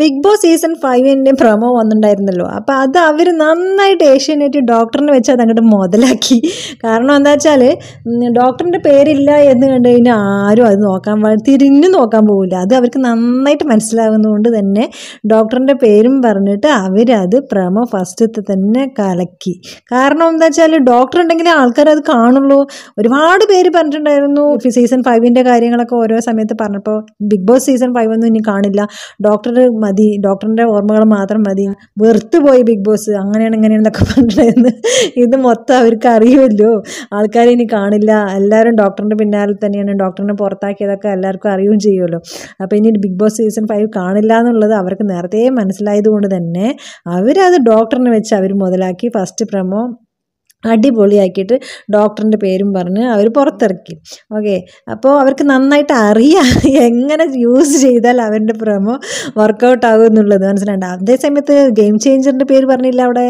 big Boss season ഫൈവിൻ്റെ promo വന്നിട്ടുണ്ടായിരുന്നല്ലോ അപ്പോൾ അത് അവർ നന്നായിട്ട് ഏഷ്യാനെറ്റ് ഡോക്ടറിനെ വെച്ച് അതങ്ങോട്ട് മുതലാക്കി കാരണം എന്താ വെച്ചാൽ ഡോക്ടറിൻ്റെ പേരില്ല എന്ന് കണ്ടു കഴിഞ്ഞാൽ ആരും അത് നോക്കാൻ തിരിഞ്ഞു നോക്കാൻ പോകില്ല അത് അവർക്ക് നന്നായിട്ട് മനസ്സിലാവുന്നതുകൊണ്ട് തന്നെ ഡോക്ടറിൻ്റെ പേരും പറഞ്ഞിട്ട് അവരത് പ്രമോ ഫസ്റ്റത്തെ തന്നെ കലക്കി കാരണം എന്താ വെച്ചാൽ ഡോക്ടർ ഉണ്ടെങ്കിൽ ആൾക്കാർ അത് കാണുള്ളൂ ഒരുപാട് പേര് പറഞ്ഞിട്ടുണ്ടായിരുന്നു സീസൺ ഫൈവിൻ്റെ കാര്യങ്ങളൊക്കെ ഓരോ സമയത്ത് പറഞ്ഞപ്പോൾ ബിഗ് ബോസ് സീസൺ ഫൈവ് ഒന്നും ഇനി കാണില്ല ഡോക്ടർ മതി ഡോക്ടറിൻ്റെ ഓർമ്മകൾ മാത്രം മതി വെറുത്തു പോയി ബിഗ് ബോസ് അങ്ങനെയാണ് ഇങ്ങനെയാണെന്നൊക്കെ പറഞ്ഞിട്ടുണ്ടായിരുന്നു ഇത് മൊത്തം അവർക്ക് അറിയുമല്ലോ ആൾക്കാരെ ഇനി കാണില്ല എല്ലാവരും ഡോക്ടറിൻ്റെ പിന്നാലെ തന്നെയാണ് ഡോക്ടറിനെ പുറത്താക്കിയതൊക്കെ എല്ലാവർക്കും അറിയുകയും ചെയ്യുമല്ലോ അപ്പോൾ ഇനി ബിഗ് ബോസ് സീസൺ ഫൈവ് കാണില്ല എന്നുള്ളത് അവർക്ക് നേരത്തെ മനസ്സിലായതുകൊണ്ട് തന്നെ അവരത് ഡോക്ടറിനെ വെച്ച് അവർ മുതലാക്കി ഫസ്റ്റ് പ്രമോ അടിപൊളിയാക്കിയിട്ട് ഡോക്ടറിൻ്റെ പേരും പറഞ്ഞ് അവർ പുറത്തിറക്കി ഓക്കെ അപ്പോൾ അവർക്ക് നന്നായിട്ട് അറിയാം എങ്ങനെ യൂസ് ചെയ്താൽ അവരുടെ പ്രമോ വർക്കൗട്ട് ആകും എന്നുള്ളത് മനസ്സിലാണ്ട് അതേ സമയത്ത് ഗെയിം ചേഞ്ചറിൻ്റെ പേര് പറഞ്ഞില്ല അവിടെ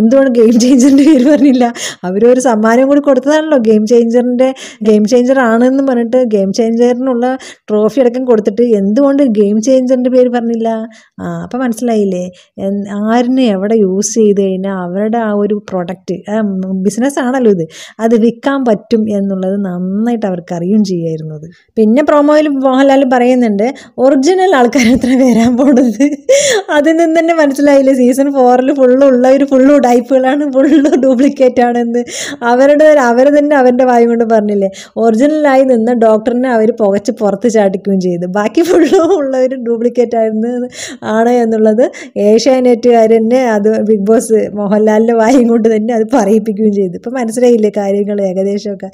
എന്തുകൊണ്ട് ഗെയിം ചേഞ്ചറിൻ്റെ പേര് പറഞ്ഞില്ല അവരൊരു സമ്മാനം കൂടി കൊടുത്തതാണല്ലോ ഗെയിം ചേഞ്ചറിൻ്റെ ഗെയിം ചേഞ്ചർ ആണെന്ന് പറഞ്ഞിട്ട് ഗെയിം ചേഞ്ചറിനുള്ള ട്രോഫി അടക്കം കൊടുത്തിട്ട് എന്തുകൊണ്ട് ഗെയിം ചേഞ്ചറിൻ്റെ പേര് പറഞ്ഞില്ല ആ അപ്പം മനസ്സിലായില്ലേ ആരിനെ എവിടെ യൂസ് ചെയ്ത് കഴിഞ്ഞാൽ അവരുടെ ആ ഒരു പ്രൊഡക്റ്റ് ബിസിനസ് ആണല്ലോ ഇത് അത് വിൽക്കാൻ പറ്റും എന്നുള്ളത് നന്നായിട്ട് അവർക്ക് അറിയും അത് പിന്നെ പ്രൊമോയിൽ മോഹൻലാൽ പറയുന്നുണ്ട് ഒറിജിനൽ ആൾക്കാർ എത്ര വരാൻ പോണത് അതിൽ നിന്ന് തന്നെ മനസ്സിലായില്ലേ സീസൺ ഫോറിൽ ഫുള്ളുള്ള ഒരു ഫുള്ള് ടൈപ്പുകളാണ് ഫുള്ള് ഡ്യൂപ്ലിക്കേറ്റ് ആണെന്ന് അവരുടെ അവർ തന്നെ അവരുടെ വായു കൊണ്ട് പറഞ്ഞില്ലേ ഒറിജിനലായി നിന്ന് ഡോക്ടറിനെ അവർ പുകച്ച് പുറത്ത് ചാടിക്കുകയും ചെയ്തു ബാക്കി ഫുള്ളും ഉള്ളവർ ഡ്യൂപ്ലിക്കേറ്റ് ആയിരുന്നു ആണ് എന്നുള്ളത് ഏഷ്യാനെറ്റുകാർ തന്നെ അത് ബിഗ് ബോസ് മോഹൻലാലിൻ്റെ വായും കൊണ്ട് തന്നെ അത് പറയിപ്പിക്കുകയും കിട്ടുകയും ചെയ്തു ഇപ്പം മനസ്സിലായില്ലേ കാര്യങ്ങൾ ഏകദേശമൊക്കെ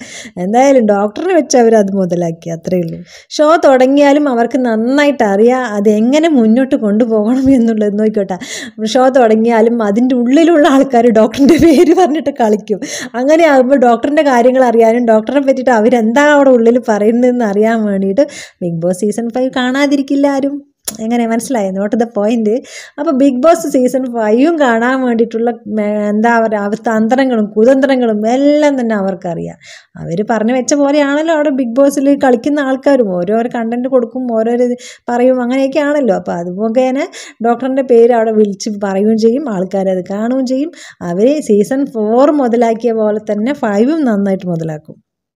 എന്തായാലും ഡോക്ടറെ വെച്ച് അവർ അത് മുതലാക്കി അത്രയേ ഉള്ളൂ ഷോ തുടങ്ങിയാലും അവർക്ക് നന്നായിട്ട് അറിയാം അതെങ്ങനെ മുന്നോട്ട് കൊണ്ടുപോകണം എന്നുള്ളത് നോക്കിക്കോട്ടെ ഷോ തുടങ്ങിയാലും അതിൻ്റെ ഉള്ളിലുള്ള ആൾക്കാർ ഡോക്ടറിൻ്റെ പേര് പറഞ്ഞിട്ട് കളിക്കും അങ്ങനെ ആകുമ്പോൾ ഡോക്ടറിൻ്റെ കാര്യങ്ങൾ അറിയാനും ഡോക്ടറിനെ പറ്റിയിട്ട് അവരെന്താ അവിടെ ഉള്ളിൽ പറയുന്നതെന്ന് അറിയാൻ വേണ്ടിയിട്ട് ബിഗ് ബോസ് സീസൺ ഫൈവ് കാണാതിരിക്കില്ല ആരും എങ്ങനെ മനസ്സിലായി നോട്ട് ദ പോയിന്റ് അപ്പോൾ ബിഗ് ബോസ് സീസൺ ഫൈവും കാണാൻ വേണ്ടിയിട്ടുള്ള എന്താ പറയുക അവരുടെ തന്ത്രങ്ങളും കുതന്ത്രങ്ങളും എല്ലാം തന്നെ അവർക്കറിയാം അവർ പറഞ്ഞു വെച്ച പോലെയാണല്ലോ അവിടെ ബിഗ് ബോസിൽ കളിക്കുന്ന ആൾക്കാരും ഓരോരോ കണ്ടന്റ് കൊടുക്കും ഓരോരോ പറയും അങ്ങനെയൊക്കെയാണല്ലോ അപ്പോൾ അതുപോലെ ഡോക്ടറിൻ്റെ പേര് അവിടെ വിളിച്ച് പറയുകയും ചെയ്യും ആൾക്കാരത് കാണുകയും ചെയ്യും അവർ സീസൺ ഫോർ മുതലാക്കിയ പോലെ തന്നെ ഫൈവും നന്നായിട്ട് മുതലാക്കും